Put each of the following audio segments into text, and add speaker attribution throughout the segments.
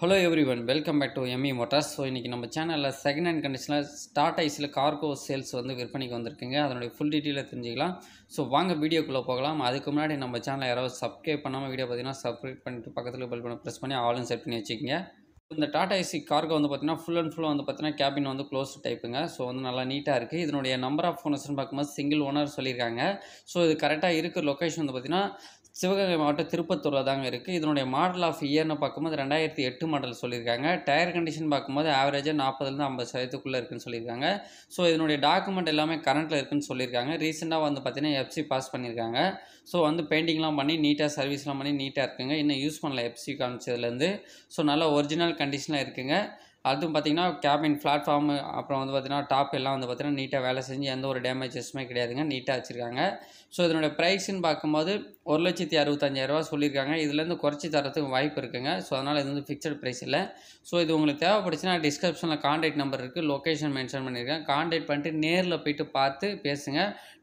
Speaker 1: hello everyone welcome back to ME motors so இன்றைக்கி நம்ம சேனலில் செகண்ட் ஹேண்ட் கண்டிஷனில் ஸ்டார்ட் ஐஸில் கார்கோ சேல்ஸ் வந்து விற்பனைக்கு வந்திருக்குங்க அதனுடைய ஃபுல் டீட்டெயிலில் தெரிஞ்சுக்கலாம் ஸோ வாங்க வீடியோக்குள்ளே போகலாம் அதுக்கு முன்னாடி நம்ம சேனலை யாராவது சப்ஸ்கிரைப் பண்ணாமல் வீடியோ பார்த்தீங்கன்னா சப்ஸ்கிரைப் பண்ணிட்டு பக்கத்தில் பெல் பண்ண ப்ரெஸ் பண்ணி ஆலும் செட் பண்ணி வச்சுக்கோங்க இந்த டாடா ஏசி கார்க்கு வந்து பார்த்தீங்கன்னா ஃபுல் அண்ட் ஃபுல்லாக வந்து பார்த்தீங்கன்னா கேபின் வந்து க்ளோஸ் டைப்புங்க ஸோ வந்து நல்லா நீட்டாக இருக்குது இதனுடைய நம்பர் ஆஃப் ஓனர்ஸ்னு பார்க்கும்போது சிங்கிள் ஓனர் சொல்லியிருக்காங்க ஸோ இது கரெக்டாக இருக்கிற லொக்கேஷன் வந்து பார்த்தீங்கன்னா சிவகங்கை மாவட்டம் திருப்பத்தூரில் தாங்க இருக்குது இதனுடைய மாடல் ஆஃப் இயர்னு பார்க்கும்போது ரெண்டாயிரத்தி எட்டு மாடல் சொல்லியிருக்காங்க டயர் கண்டிஷன் பார்க்கும்போது ஆவரேஜாக நாற்பதுலேருந்து ஐம்பது சதவீதத்துக்குள்ளே இருக்குன்னு சொல்லியிருக்காங்க ஸோ இதனுடைய டாக்குமெண்ட் எல்லாமே கரண்ட்டில் இருக்குன்னு சொல்லியிருக்காங்க ரீசெண்டாக வந்து பார்த்தீங்கன்னா எஃப்சி பாஸ் பண்ணியிருக்காங்க ஸோ வந்து பெயிண்டிங்லாம் பண்ணி நீட்டாக சர்வீஸ்லாம் பண்ணி நீட்டாக இருக்குங்க இன்னும் யூஸ் பண்ணல எஃப்சி காமிச்சதுலேருந்து ஸோ நல்லா ஒரிஜினல் கண்டிஷனாக இருக்குங்க அதுவும் பார்த்திங்கன்னா கேபின் பிளாட்ஃபார்மு அப்புறம் வந்து பார்த்திங்கன்னா டாப் எல்லாம் வந்து பார்த்திங்கன்னா நீட்டாக வேலை செஞ்சு எந்த ஒரு டேமேஜஸ்ஸுமே கிடையாதுங்க நீட்டாக வச்சுருக்காங்க ஸோ இதனுடைய ப்ரைஸ்ன்னு பார்க்கும்போது ஒரு லட்சத்தி அறுபத்தஞ்சாயிரரூவா சொல்லியிருக்காங்க இதுலேருந்து குறைச்சி தரத்துக்கு வாய்ப்பு இருக்குங்க ஸோ அதனால் இது வந்து ஃபிக்ஸட் ப்ரைஸ் இல்லை ஸோ இது உங்களுக்கு தேவைப்படுச்சுன்னா டிஸ்கிரிப்ஷனில் காண்டாக்ட் நம்பர் இருக்குது லொக்கேஷன் மென்ஷன் பண்ணியிருக்கேன் காண்டாக்ட் பண்ணிட்டு நேரில் போய்ட்டு பார்த்து பேசுங்க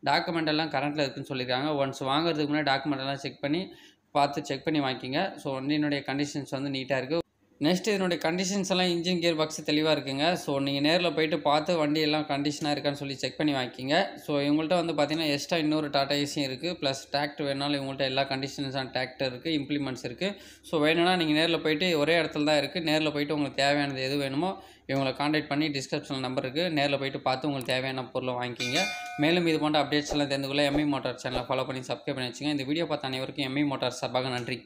Speaker 1: டாக்குமெண்ட் எல்லாம் கரண்ட்டில் இருக்குன்னு சொல்லியிருக்காங்க ஒன்ஸ் வாங்குறதுக்கு முன்னாடி டாக்குமெண்ட் எல்லாம் செக் பண்ணி பார்த்து செக் பண்ணி வாங்கிக்கிங்க ஸோ என்னுடைய கண்டிஷன்ஸ் வந்து நீட்டாக இருக்குது நெக்ஸ்ட் இதனுடைய கண்டிஷன்ஸ் எல்லாம் இன்ஜின் கியர் பாக்ஸ் தெளிவாக இருக்குங்க ஸோ நீங்கள் நேரில் போயிட்டு பார்த்து வண்டி எல்லாம் கண்டிஷனாக இருக்கான்னு சொல்லி செக் பண்ணி வாங்கிக்கிங்க ஸோ இவங்கள்ட்ட வந்து பார்த்தீங்கன்னா எக்ஸ்ட்ரா இன்னொரு டாட்டா ஏசியும் இருக்குது ப்ளஸ் டிராக்ட் வேணாலும் இவங்கள்ட்ட எல்லா கண்டிஷன்ஸான டிராக்டர் இருக்குது இம்ப்ளிமெண்ட்ஸ் இருக்குது ஸோ வேணும்னா நீங்கள் நேரில் போயிட்டு ஒரே இடத்துல தான் இருக்குது நேரில் போயிட்டு உங்களுக்கு தேவையானது எது வேணுமோ இவங்களை காண்டாக்ட் பண்ணி டிஸ்கிரிப்ஷன் நம்பர் இருக்குது நேரில் போயிட்டு பார்த்து உங்களுக்கு தேவையான பொருளை வாங்கிக்கிங்க மேலும் இது போன்ற அப்டேட்ஸ் எல்லாம் தெரிந்து கொள்ள எம்இ மோட்டார் சேனலை ஃபாலோ பண்ணி சப்ஸ்கிரைப் பண்ணி வச்சுங்க இந்த வீடியோ பார்த்த அனைவருக்கும் எம்இ மோட்டார் e சார்பாக நன்றி